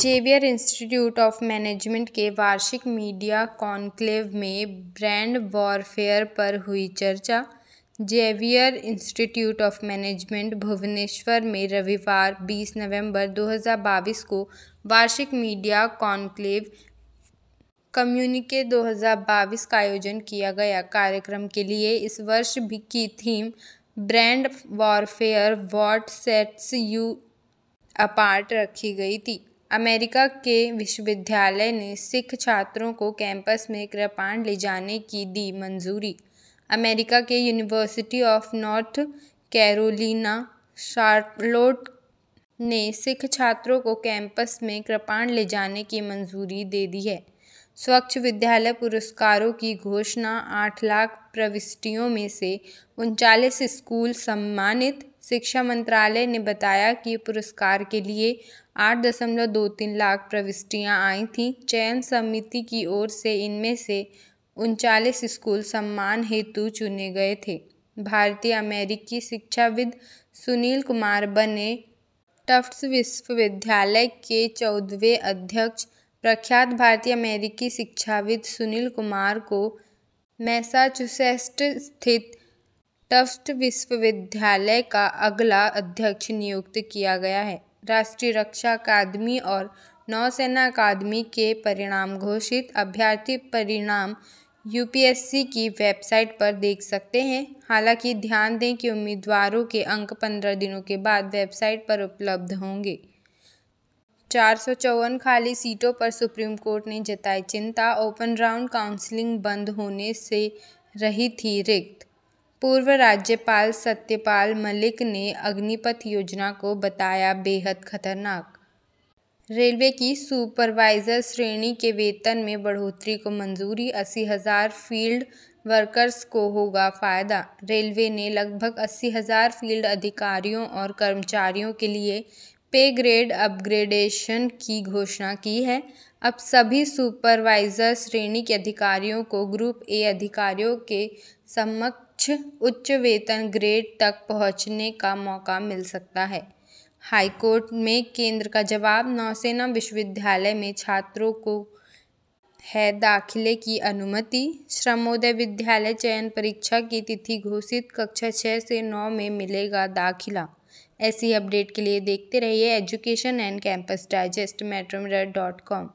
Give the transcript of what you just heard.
Xavier Institute of management के वार्षिक media conclave में ब्रांड वॉरफेयर पर हुई चर्चा Xavier Institute of Management Bhubaneswar में रविवार 20 नवंबर 2022 को वार्षिक मीडिया कॉन्क्लेव कम्युनिके 2022 का आयोजन किया गया कार्यक्रम के लिए इस वर्ष भी की theme brand warfare what sets you apart रखी गई थी अमेरिका के विश्वविद्यालय ने सिख छात्रों को कैंपस में कृपाण ले जाने की दी मंजूरी अमेरिका के University of North Carolina Charlotte ने सिख छात्रों को कैंपस में कृपाण ले जाने की मंजूरी दे दी है स्वच्छ विद्यालय पुरस्कारों की घोषणा आठ लाख प्रविष्टियों में से उनचालीस स्कूल सम्मानित शिक्षा मंत्रालय ने बताया कि पुरस्कार के लिए आठ दशमलव दो तीन लाख प्रविष्टियां आई थीं चयन समिति की ओर से इनमें से उनचालीस स्कूल सम्मान हेतु चुने गए थे भारतीय अमेरिकी शिक्षाविद सुनील कुमार बने टफ्ट्स विश्वविद्यालय के चौदहवें अध्यक्ष प्रख्यात भारतीय अमेरिकी शिक्षाविद सुनील कुमार को मैसाचुसेस्ट स्थित टफ्ट विश्वविद्यालय का अगला अध्यक्ष नियुक्त किया गया है राष्ट्रीय रक्षा अकादमी और नौसेना अकादमी के परिणाम घोषित अभ्यर्थी परिणाम यूपीएससी की वेबसाइट पर देख सकते हैं हालांकि ध्यान दें कि उम्मीदवारों के अंक पंद्रह दिनों के बाद वेबसाइट पर उपलब्ध होंगे चार सौ चौवन खाली सीटों पर सुप्रीम कोर्ट ने जताई चिंता ओपन राउंड काउंसलिंग बंद होने से रही थी रिक्त पूर्व राज्यपाल सत्यपाल मलिक ने अग्निपथ योजना को बताया बेहद खतरनाक रेलवे की सुपरवाइजर श्रेणी के वेतन में बढ़ोतरी को मंजूरी अस्सी हज़ार फील्ड वर्कर्स को होगा फ़ायदा रेलवे ने लगभग अस्सी हज़ार फील्ड अधिकारियों और कर्मचारियों के लिए पे ग्रेड अपग्रेडेशन की घोषणा की है अब सभी सुपरवाइजर श्रेणी के अधिकारियों को ग्रुप ए अधिकारियों के समक्ष उच्च वेतन ग्रेड तक पहुंचने का मौका मिल सकता है हाईकोर्ट में केंद्र का जवाब नौसेना विश्वविद्यालय में छात्रों को है दाखिले की अनुमति श्रमोदय विद्यालय चयन परीक्षा की तिथि घोषित कक्षा छः से नौ में मिलेगा दाखिला ऐसी अपडेट के लिए देखते रहिए education and campus digest Metromate dot com